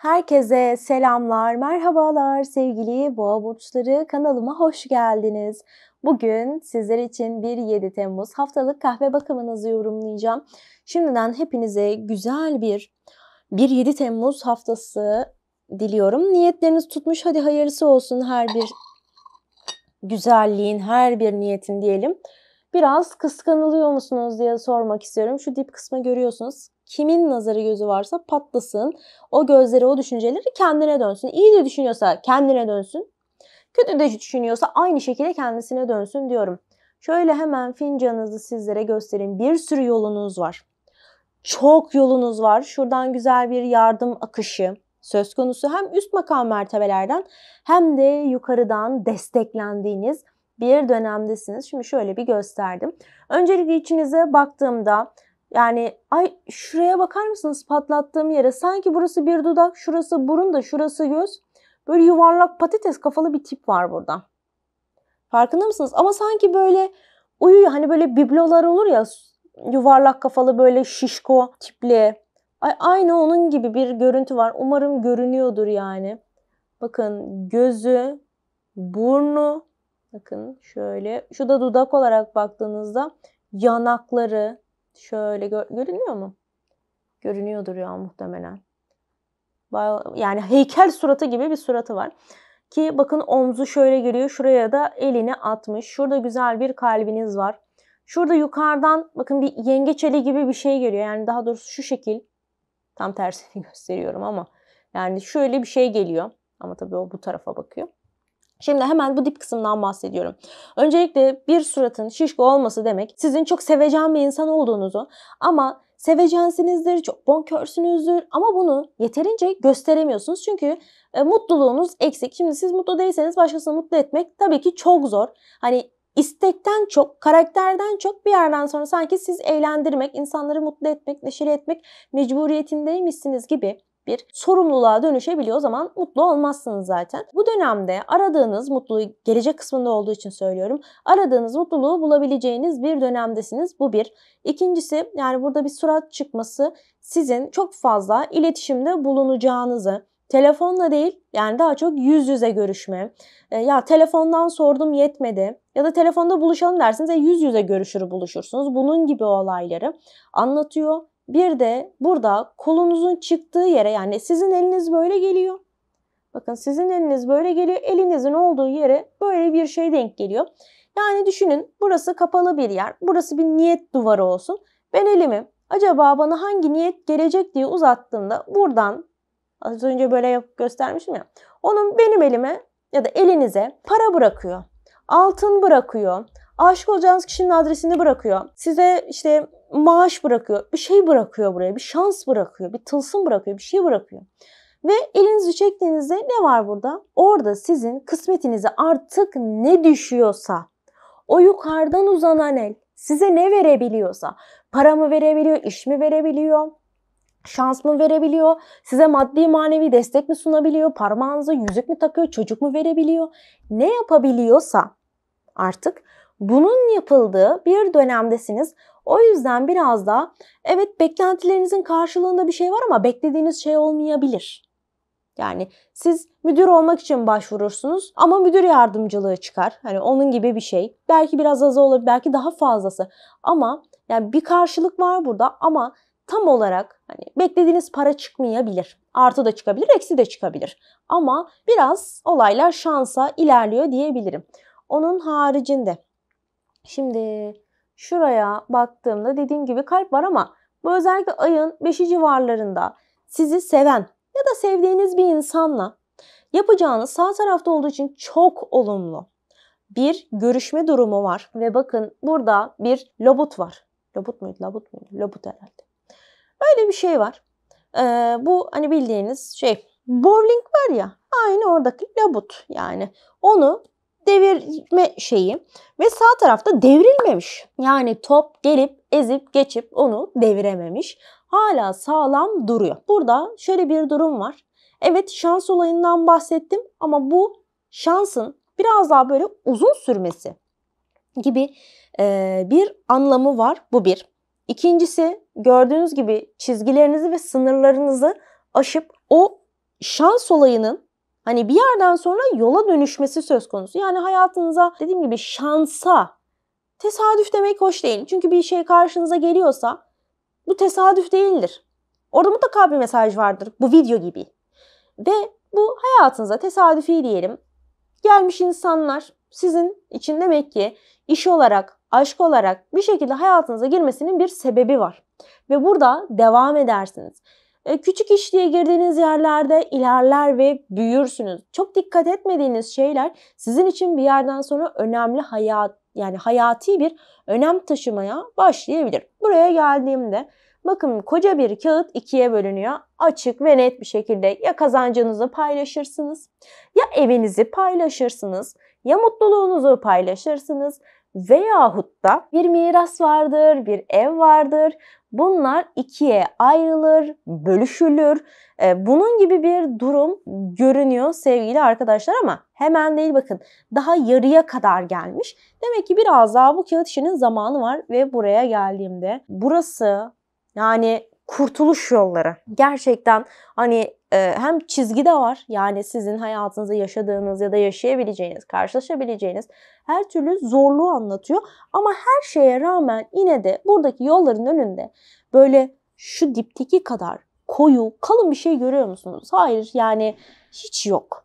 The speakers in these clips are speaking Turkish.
Herkese selamlar, merhabalar sevgili boğa burçları kanalıma hoş geldiniz. Bugün sizler için bir 7 Temmuz haftalık kahve bakımınızı yorumlayacağım. Şimdiden hepinize güzel bir bir 7 Temmuz haftası diliyorum. Niyetleriniz tutmuş hadi hayırlısı olsun her bir güzelliğin, her bir niyetin diyelim. Biraz kıskanılıyor musunuz diye sormak istiyorum. Şu dip kısmı görüyorsunuz kimin nazarı gözü varsa patlasın. O gözleri, o düşünceleri kendine dönsün. İyi de düşünüyorsa kendine dönsün. Kötü de düşünüyorsa aynı şekilde kendisine dönsün diyorum. Şöyle hemen fincanınızı sizlere göstereyim. Bir sürü yolunuz var. Çok yolunuz var. Şuradan güzel bir yardım akışı söz konusu. Hem üst makam mertebelerden hem de yukarıdan desteklendiğiniz bir dönemdesiniz. Şimdi şöyle bir gösterdim. Öncelikle içinize baktığımda yani ay şuraya bakar mısınız patlattığım yere? Sanki burası bir dudak, şurası burun da şurası göz. Böyle yuvarlak patates kafalı bir tip var burada. Farkında mısınız? Ama sanki böyle uyuyor. Hani böyle biblolar olur ya yuvarlak kafalı böyle şişko tipli. Ay, aynı onun gibi bir görüntü var. Umarım görünüyordur yani. Bakın gözü, burnu, bakın şöyle. Şu da dudak olarak baktığınızda yanakları, Şöyle gör, görünüyor mu? Görünüyordur ya muhtemelen. Yani heykel suratı gibi bir suratı var. Ki bakın omzu şöyle geliyor, Şuraya da elini atmış. Şurada güzel bir kalbiniz var. Şurada yukarıdan bakın bir yengeç eli gibi bir şey geliyor. Yani daha doğrusu şu şekil. Tam tersini gösteriyorum ama. Yani şöyle bir şey geliyor. Ama tabii o bu tarafa bakıyor. Şimdi hemen bu dip kısımdan bahsediyorum. Öncelikle bir suratın şişko olması demek sizin çok sevecen bir insan olduğunuzu ama sevecensinizdir, çok bonkörsünüzdür ama bunu yeterince gösteremiyorsunuz. Çünkü e, mutluluğunuz eksik. Şimdi siz mutlu değilseniz başkasını mutlu etmek tabii ki çok zor. Hani istekten çok, karakterden çok bir yerden sonra sanki siz eğlendirmek, insanları mutlu etmek, neşeli etmek mecburiyetindeymişsiniz gibi bir sorumluluğa dönüşebiliyor. O zaman mutlu olmazsınız zaten. Bu dönemde aradığınız mutluluğu gelecek kısmında olduğu için söylüyorum. Aradığınız mutluluğu bulabileceğiniz bir dönemdesiniz. Bu bir. İkincisi yani burada bir surat çıkması sizin çok fazla iletişimde bulunacağınızı, telefonla değil yani daha çok yüz yüze görüşme. E, ya telefondan sordum yetmedi ya da telefonda buluşalım dersiniz e, yüz yüze görüşür buluşursunuz. Bunun gibi olayları anlatıyor. Bir de burada kolunuzun çıktığı yere yani sizin eliniz böyle geliyor. Bakın sizin eliniz böyle geliyor. Elinizin olduğu yere böyle bir şey denk geliyor. Yani düşünün burası kapalı bir yer. Burası bir niyet duvarı olsun. Ben elimi acaba bana hangi niyet gelecek diye uzattığımda buradan az önce böyle yapıp göstermişim ya. Onun benim elime ya da elinize para bırakıyor. Altın bırakıyor. Aşık olacağınız kişinin adresini bırakıyor. Size işte maaş bırakıyor, bir şey bırakıyor buraya, bir şans bırakıyor, bir tılsım bırakıyor, bir şey bırakıyor. Ve elinizi çektiğinizde ne var burada? Orada sizin kısmetinize artık ne düşüyorsa, o yukarıdan uzanan el size ne verebiliyorsa, para mı verebiliyor, iş mi verebiliyor, şans mı verebiliyor, size maddi manevi destek mi sunabiliyor, parmağınıza yüzük mü takıyor, çocuk mu verebiliyor, ne yapabiliyorsa artık bunun yapıldığı bir dönemdesiniz. O yüzden biraz da evet beklentilerinizin karşılığında bir şey var ama beklediğiniz şey olmayabilir. Yani siz müdür olmak için başvurursunuz ama müdür yardımcılığı çıkar. Hani onun gibi bir şey. Belki biraz az olabilir, belki daha fazlası. Ama yani bir karşılık var burada ama tam olarak hani beklediğiniz para çıkmayabilir. Artı da çıkabilir, eksi de çıkabilir. Ama biraz olaylar şansa ilerliyor diyebilirim. Onun haricinde şimdi şuraya baktığımda dediğim gibi kalp var ama bu özellikle ayın 5'i civarlarında sizi seven ya da sevdiğiniz bir insanla yapacağınız sağ tarafta olduğu için çok olumlu bir görüşme durumu var. Ve bakın burada bir lobut var. Lobut muydu? Lobut muydu? Lobut herhalde. Böyle bir şey var. Ee, bu hani bildiğiniz şey bowling var ya aynı oradaki lobut yani onu devirme şeyi ve sağ tarafta devrilmemiş. Yani top gelip ezip geçip onu devirememiş. Hala sağlam duruyor. Burada şöyle bir durum var. Evet şans olayından bahsettim ama bu şansın biraz daha böyle uzun sürmesi gibi e, bir anlamı var. Bu bir. İkincisi gördüğünüz gibi çizgilerinizi ve sınırlarınızı aşıp o şans olayının Hani bir yerden sonra yola dönüşmesi söz konusu. Yani hayatınıza dediğim gibi şansa tesadüf demek hoş değil. Çünkü bir şey karşınıza geliyorsa bu tesadüf değildir. Orada mutlaka bir mesaj vardır. Bu video gibi. Ve bu hayatınıza tesadüfi diyelim. Gelmiş insanlar sizin için demek ki iş olarak, aşk olarak bir şekilde hayatınıza girmesinin bir sebebi var. Ve burada devam edersiniz. E, küçük işliğe girdiğiniz yerlerde ilerler ve büyürsünüz. Çok dikkat etmediğiniz şeyler sizin için bir yerden sonra önemli hayat yani hayati bir önem taşımaya başlayabilir. Buraya geldiğimde bakın koca bir kağıt ikiye bölünüyor. Açık ve net bir şekilde ya kazancınızı paylaşırsınız, ya evinizi paylaşırsınız, ya mutluluğunuzu paylaşırsınız Veyahut da bir miras vardır, bir ev vardır. Bunlar ikiye ayrılır, bölüşülür. E, bunun gibi bir durum görünüyor sevgili arkadaşlar ama hemen değil bakın daha yarıya kadar gelmiş. Demek ki biraz daha bu kağıt işinin zamanı var ve buraya geldiğimde burası yani kurtuluş yolları. Gerçekten hani ee, hem çizgi de var. Yani sizin hayatınızda yaşadığınız ya da yaşayabileceğiniz, karşılaşabileceğiniz her türlü zorluğu anlatıyor. Ama her şeye rağmen yine de buradaki yolların önünde böyle şu dipteki kadar koyu, kalın bir şey görüyor musunuz? Hayır yani hiç yok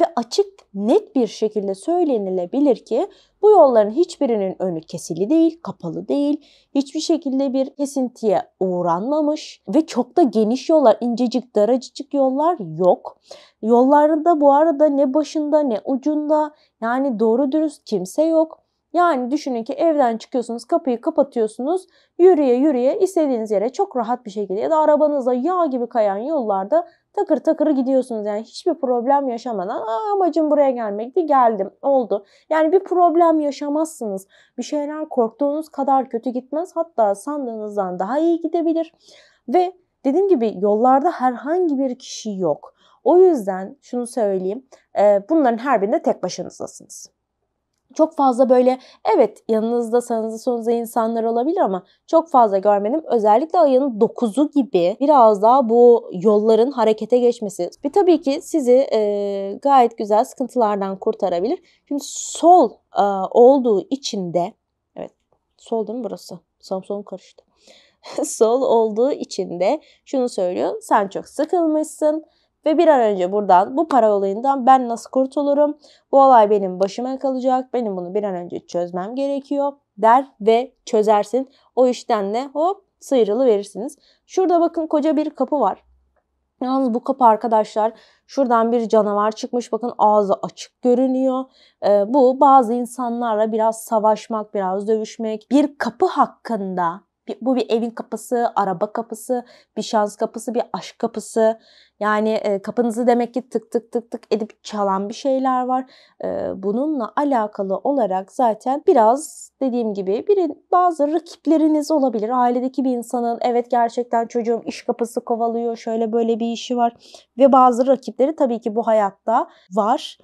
ve açık net bir şekilde söylenilebilir ki bu yolların hiçbirinin önü kesili değil, kapalı değil, hiçbir şekilde bir kesintiye uğranmamış ve çok da geniş yollar, incecik, daracıcık yollar yok. Yollarında bu arada ne başında ne ucunda yani doğru dürüst kimse yok. Yani düşünün ki evden çıkıyorsunuz, kapıyı kapatıyorsunuz, yürüye yürüye istediğiniz yere çok rahat bir şekilde ya da arabanızla yağ gibi kayan yollarda takır takır gidiyorsunuz. Yani hiçbir problem yaşamadan Aa, amacım buraya gelmekti geldim oldu. Yani bir problem yaşamazsınız. Bir şeyler korktuğunuz kadar kötü gitmez. Hatta sandığınızdan daha iyi gidebilir. Ve dediğim gibi yollarda herhangi bir kişi yok. O yüzden şunu söyleyeyim. E, bunların her birinde tek başınızdasınız çok fazla böyle evet yanınızda sağınızda solunuza insanlar olabilir ama çok fazla görmedim. Özellikle ayın 9'u gibi biraz daha bu yolların harekete geçmesi. Ve tabii ki sizi e, gayet güzel sıkıntılardan kurtarabilir. Şimdi sol e, olduğu için de evet sol değil mi burası? Samsun karıştı. sol olduğu için de şunu söylüyor. Sen çok sıkılmışsın ve bir an önce buradan bu para olayından ben nasıl kurtulurum? Bu olay benim başıma kalacak. Benim bunu bir an önce çözmem gerekiyor der ve çözersin. O işten de hop sıyrılı verirsiniz. Şurada bakın koca bir kapı var. Yalnız bu kapı arkadaşlar şuradan bir canavar çıkmış bakın ağzı açık görünüyor. Ee, bu bazı insanlarla biraz savaşmak biraz dövüşmek bir kapı hakkında bu bir evin kapısı, araba kapısı, bir şans kapısı, bir aşk kapısı. Yani e, kapınızı demek ki tık tık tık tık edip çalan bir şeyler var. E, bununla alakalı olarak zaten biraz dediğim gibi biri, bazı rakipleriniz olabilir. Ailedeki bir insanın evet gerçekten çocuğum iş kapısı kovalıyor, şöyle böyle bir işi var. Ve bazı rakipleri tabii ki bu hayatta var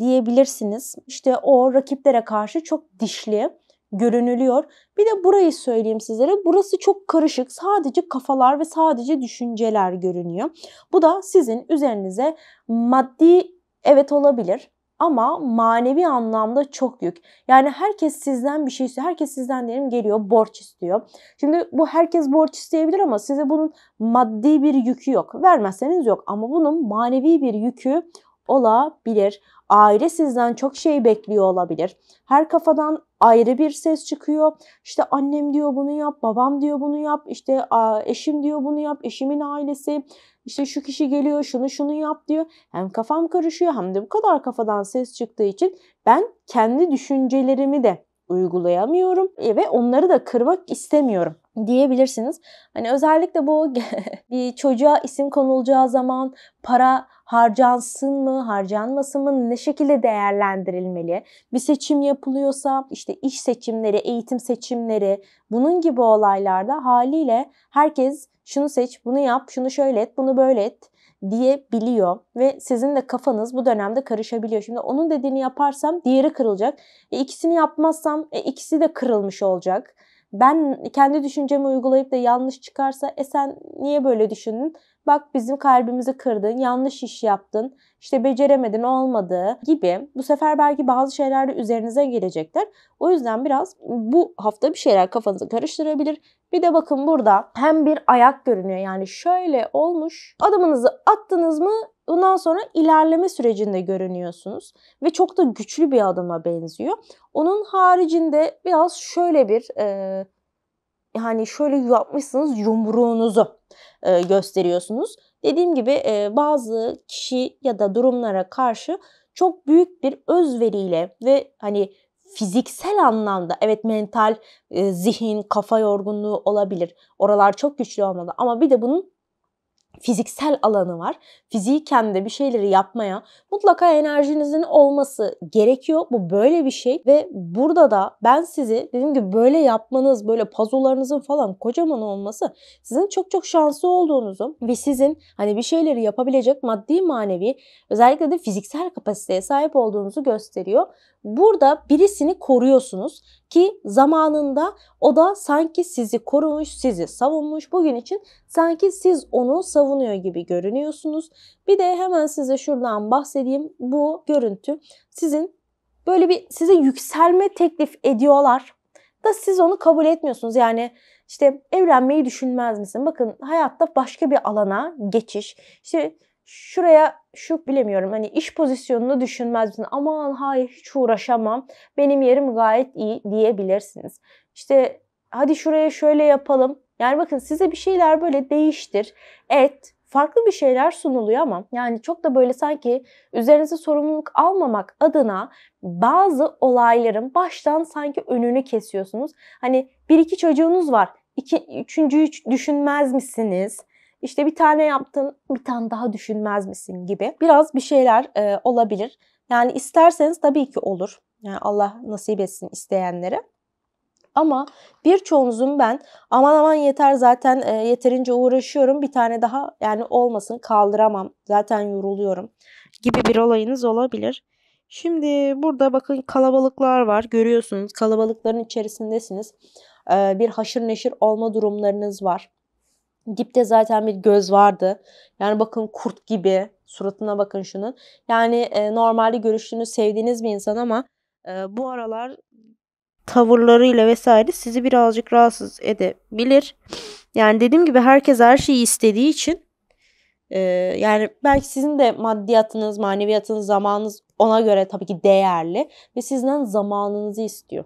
diyebilirsiniz. İşte o rakiplere karşı çok dişli görünülüyor. Bir de burayı söyleyeyim sizlere. Burası çok karışık. Sadece kafalar ve sadece düşünceler görünüyor. Bu da sizin üzerinize maddi evet olabilir ama manevi anlamda çok yük. Yani herkes sizden bir şey istiyor. Herkes sizden diyelim geliyor borç istiyor. Şimdi bu herkes borç isteyebilir ama size bunun maddi bir yükü yok. Vermezseniz yok ama bunun manevi bir yükü olabilir. Aile sizden çok şey bekliyor olabilir. Her kafadan ayrı bir ses çıkıyor. İşte annem diyor bunu yap, babam diyor bunu yap, işte eşim diyor bunu yap, eşimin ailesi, işte şu kişi geliyor şunu şunu yap diyor. Hem kafam karışıyor hem de bu kadar kafadan ses çıktığı için ben kendi düşüncelerimi de uygulayamıyorum e, ve onları da kırmak istemiyorum diyebilirsiniz. Hani özellikle bu bir çocuğa isim konulacağı zaman para harcansın mı, harcanmasın mı, ne şekilde değerlendirilmeli? Bir seçim yapılıyorsa işte iş seçimleri, eğitim seçimleri bunun gibi olaylarda haliyle herkes şunu seç, bunu yap, şunu şöyle et, bunu böyle et diyebiliyor ve sizin de kafanız bu dönemde karışabiliyor. Şimdi onun dediğini yaparsam diğeri kırılacak. E, ikisini yapmazsam e, ikisi de kırılmış olacak. Ben kendi düşüncemi uygulayıp da yanlış çıkarsa e sen niye böyle düşündün? bak bizim kalbimizi kırdın, yanlış iş yaptın, işte beceremedin olmadı gibi. Bu sefer belki bazı şeyler de üzerinize gelecektir. O yüzden biraz bu hafta bir şeyler kafanızı karıştırabilir. Bir de bakın burada hem bir ayak görünüyor. Yani şöyle olmuş. Adımınızı attınız mı Bundan sonra ilerleme sürecinde görünüyorsunuz ve çok da güçlü bir adıma benziyor. Onun haricinde biraz şöyle bir e, yani şöyle yapmışsınız yumruğunuzu e, gösteriyorsunuz. Dediğim gibi e, bazı kişi ya da durumlara karşı çok büyük bir özveriyle ve hani fiziksel anlamda evet mental, e, zihin, kafa yorgunluğu olabilir. Oralar çok güçlü olmalı ama bir de bunun fiziksel alanı var. Fiziken de bir şeyleri yapmaya mutlaka enerjinizin olması gerekiyor. Bu böyle bir şey ve burada da ben sizi dediğim gibi böyle yapmanız, böyle pazolarınızın falan kocaman olması sizin çok çok şanslı olduğunuzu ve sizin hani bir şeyleri yapabilecek maddi manevi özellikle de fiziksel kapasiteye sahip olduğunuzu gösteriyor. Burada birisini koruyorsunuz ki zamanında o da sanki sizi korumuş, sizi savunmuş. Bugün için Sanki siz onu savunuyor gibi görünüyorsunuz. Bir de hemen size şuradan bahsedeyim. Bu görüntü sizin böyle bir size yükselme teklif ediyorlar da siz onu kabul etmiyorsunuz. Yani işte evlenmeyi düşünmez misin? Bakın hayatta başka bir alana geçiş. İşte şuraya şu bilemiyorum hani iş pozisyonunu düşünmez misin? Aman hayır hiç uğraşamam. Benim yerim gayet iyi diyebilirsiniz. İşte hadi şuraya şöyle yapalım. Yani bakın size bir şeyler böyle değiştir, et, farklı bir şeyler sunuluyor ama yani çok da böyle sanki üzerinize sorumluluk almamak adına bazı olayların baştan sanki önünü kesiyorsunuz. Hani bir iki çocuğunuz var. İki, üçüncüyü düşünmez misiniz? İşte bir tane yaptın, bir tane daha düşünmez misin gibi. Biraz bir şeyler e, olabilir. Yani isterseniz tabii ki olur. Yani Allah nasip etsin isteyenlere. Ama birçoğunuzun ben aman aman yeter zaten e, yeterince uğraşıyorum bir tane daha yani olmasın kaldıramam zaten yoruluyorum gibi bir olayınız olabilir. Şimdi burada bakın kalabalıklar var görüyorsunuz kalabalıkların içerisindesiniz. E, bir haşır neşir olma durumlarınız var. Dipte zaten bir göz vardı. Yani bakın kurt gibi suratına bakın şunun. Yani e, normalde görüştüğünüz sevdiğiniz bir insan ama e, bu aralar tavırlarıyla vesaire sizi birazcık rahatsız edebilir. Yani dediğim gibi herkes her şeyi istediği için e, yani belki sizin de maddiyatınız, maneviyatınız, zamanınız ona göre tabii ki değerli ve sizden zamanınızı istiyor.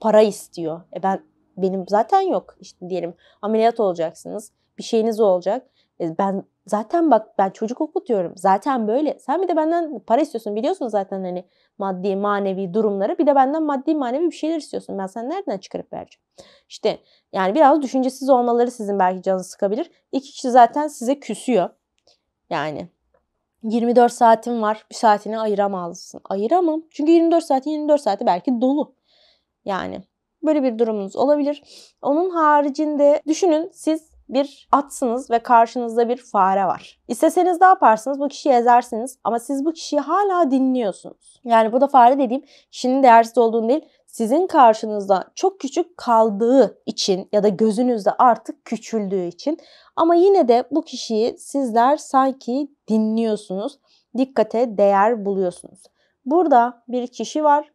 Para istiyor. E ben benim zaten yok. işte diyelim ameliyat olacaksınız. Bir şeyiniz olacak. E, ben zaten bak ben çocuk okutuyorum. Zaten böyle. Sen bir de benden para istiyorsun. Biliyorsun zaten hani maddi manevi durumları. Bir de benden maddi manevi bir şeyler istiyorsun. Ben sen nereden çıkarıp vereceğim? İşte yani biraz düşüncesiz olmaları sizin belki canınızı sıkabilir. İki kişi zaten size küsüyor. Yani 24 saatim var. Bir saatini ayıramazsın. Ayıramam. Çünkü 24 saatin 24 saati belki dolu. Yani böyle bir durumunuz olabilir. Onun haricinde düşünün siz bir atsınız ve karşınızda bir fare var. İsteseniz ne yaparsınız? Bu kişiyi ezersiniz ama siz bu kişiyi hala dinliyorsunuz. Yani bu da fare dediğim kişinin değersiz olduğunu değil, sizin karşınızda çok küçük kaldığı için ya da gözünüzde artık küçüldüğü için ama yine de bu kişiyi sizler sanki dinliyorsunuz, dikkate değer buluyorsunuz. Burada bir kişi var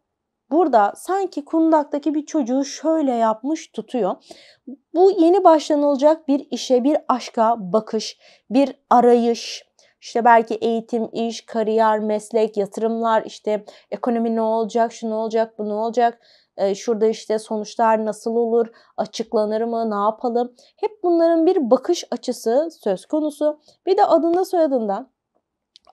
burada sanki kundaktaki bir çocuğu şöyle yapmış tutuyor. Bu yeni başlanılacak bir işe, bir aşka bakış, bir arayış, işte belki eğitim, iş, kariyer, meslek, yatırımlar, işte ekonomi ne olacak, şu ne olacak, bu ne olacak, e, şurada işte sonuçlar nasıl olur, açıklanır mı, ne yapalım? Hep bunların bir bakış açısı söz konusu. Bir de adında soyadında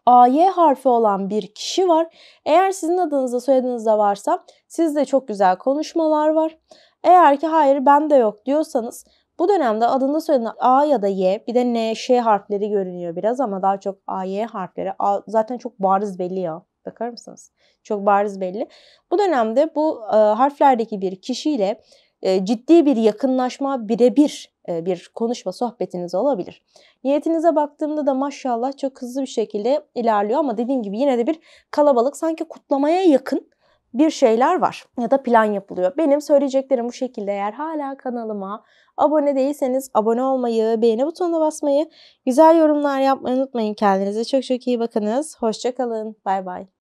AY harfi olan bir kişi var. Eğer sizin adınızda soyadınızda varsa sizde çok güzel konuşmalar var. Eğer ki hayır ben de yok diyorsanız bu dönemde adında soyadında A ya da Y bir de N, Ş harfleri görünüyor biraz ama daha çok A, Y harfleri. A, zaten çok bariz belli ya. Bakar mısınız? Çok bariz belli. Bu dönemde bu e, harflerdeki bir kişiyle e, ciddi bir yakınlaşma birebir e, bir konuşma sohbetiniz olabilir. Niyetinize baktığımda da maşallah çok hızlı bir şekilde ilerliyor ama dediğim gibi yine de bir kalabalık sanki kutlamaya yakın bir şeyler var ya da plan yapılıyor. Benim söyleyeceklerim bu şekilde. Eğer hala kanalıma abone değilseniz abone olmayı, beğeni butonuna basmayı, güzel yorumlar yapmayı unutmayın. Kendinize çok çok iyi bakınız. Hoşçakalın. Bay bay.